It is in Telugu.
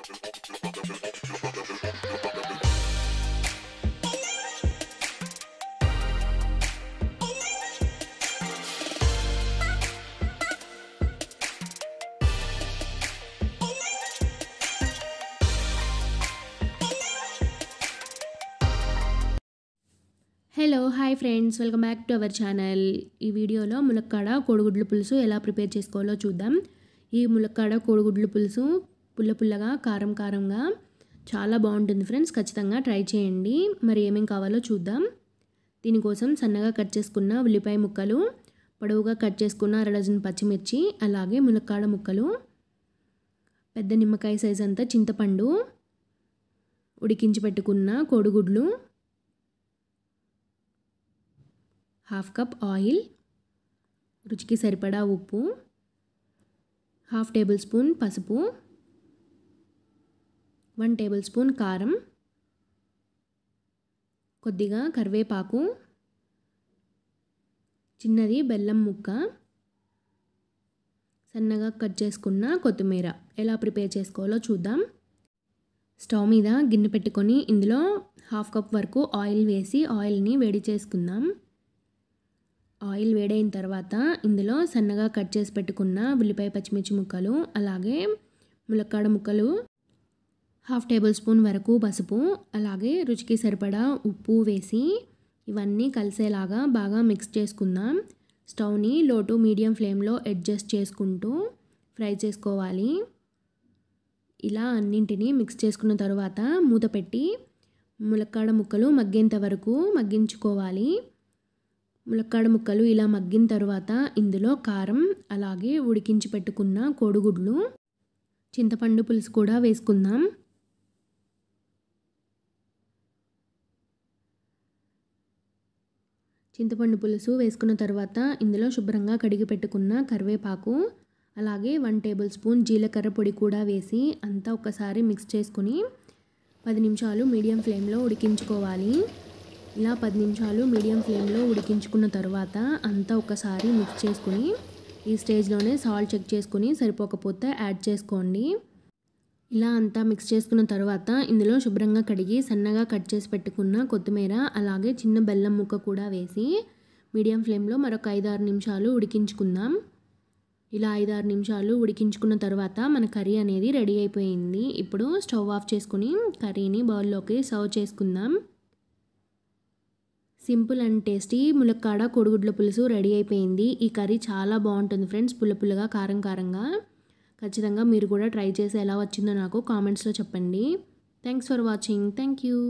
hello hi friends welcome back to our channel ఈ వీడియోలో ములక్కాడ కోడిగుడ్లు పులుసు ఎలా ప్రిపేర్ చేసుకోవాలో చూద్దాం ఈ ములక్కాడ కోడిగుడ్లు పులుసు పుల్ల పుల్లగా కారం కారంగా చాలా బాగుంటుంది ఫ్రెండ్స్ ఖచ్చితంగా ట్రై చేయండి మరి ఏమేం కావాలో చూద్దాం దీనికోసం సన్నగా కట్ చేసుకున్న ఉల్లిపాయ ముక్కలు పొడవుగా కట్ చేసుకున్న అర డజన్ పచ్చిమిర్చి అలాగే ములక్కాడ ముక్కలు పెద్ద నిమ్మకాయ సైజ్ అంతా చింతపండు ఉడికించి పెట్టుకున్న కోడిగుడ్లు హాఫ్ కప్ ఆయిల్ రుచికి సరిపడా ఉప్పు హాఫ్ టేబుల్ స్పూన్ పసుపు వన్ టేబుల్ స్పూన్ కారం కొద్దిగా కరివేపాకు చిన్నది బెల్లం ముక్క సన్నగా కట్ చేసుకున్న కొత్తిమీర ఎలా ప్రిపేర్ చేసుకోవాలో చూద్దాం స్టవ్ మీద గిన్నె పెట్టుకొని ఇందులో హాఫ్ కప్ వరకు ఆయిల్ వేసి ఆయిల్ని వేడి చేసుకుందాం ఆయిల్ వేడైన తర్వాత ఇందులో సన్నగా కట్ చేసి పెట్టుకున్న ఉల్లిపాయ పచ్చిమిర్చి ముక్కలు అలాగే ములక్కాడ ముక్కలు హాఫ్ టేబుల్ స్పూన్ వరకు పసుపు అలాగే రుచికి సరిపడా ఉప్పు వేసి ఇవన్నీ కలిసేలాగా బాగా మిక్స్ చేసుకుందాం స్టవ్ని లో టు మీడియం ఫ్లేమ్లో అడ్జస్ట్ చేసుకుంటూ ఫ్రై చేసుకోవాలి ఇలా అన్నింటినీ మిక్స్ చేసుకున్న తర్వాత మూత పెట్టి ములక్కాడ ముక్కలు మగ్గేంత వరకు మగ్గించుకోవాలి ములక్కాడ ముక్కలు ఇలా మగ్గిన తర్వాత ఇందులో కారం అలాగే ఉడికించి పెట్టుకున్న కోడిగుడ్లు చింతపండు పులుసు కూడా వేసుకుందాం చింతపండు పులుసు వేసుకున్న తర్వాత ఇందులో శుభ్రంగా కడిగి పెట్టుకున్న కరివేపాకు అలాగే వన్ టేబుల్ స్పూన్ జీలకర్ర పొడి కూడా వేసి అంతా ఒకసారి మిక్స్ చేసుకుని పది నిమిషాలు మీడియం ఫ్లేమ్లో ఉడికించుకోవాలి ఇలా పది నిమిషాలు మీడియం ఫ్లేమ్లో ఉడికించుకున్న తర్వాత అంతా ఒకసారి మిక్స్ చేసుకుని ఈ స్టేజ్లోనే సాల్ట్ చెక్ చేసుకుని సరిపోకపోతే యాడ్ చేసుకోండి ఇలా అంతా మిక్స్ చేసుకున్న తర్వాత ఇందులో శుభ్రంగా కడిగి సన్నగా కట్ చేసి పెట్టుకున్న కొత్తిమీర అలాగే చిన్న బెల్లం ముక్క కూడా వేసి మీడియం ఫ్లేమ్లో మరొక ఐదు ఆరు నిమిషాలు ఉడికించుకుందాం ఇలా ఐదు ఆరు నిమిషాలు ఉడికించుకున్న తర్వాత మన కర్రీ అనేది రెడీ అయిపోయింది ఇప్పుడు స్టవ్ ఆఫ్ చేసుకుని కర్రీని బౌల్లోకి సర్వ్ చేసుకుందాం సింపుల్ అండ్ టేస్టీ ములక్కాడ కోడిగుడ్ల పులుసు రెడీ అయిపోయింది ఈ కర్రీ చాలా బాగుంటుంది ఫ్రెండ్స్ పుల్ల పుల్లగా కారం కారంగా ఖచ్చితంగా మీరు కూడా ట్రై చేసి ఎలా వచ్చిందో నాకు కామెంట్స్లో చెప్పండి thanks for watching thank you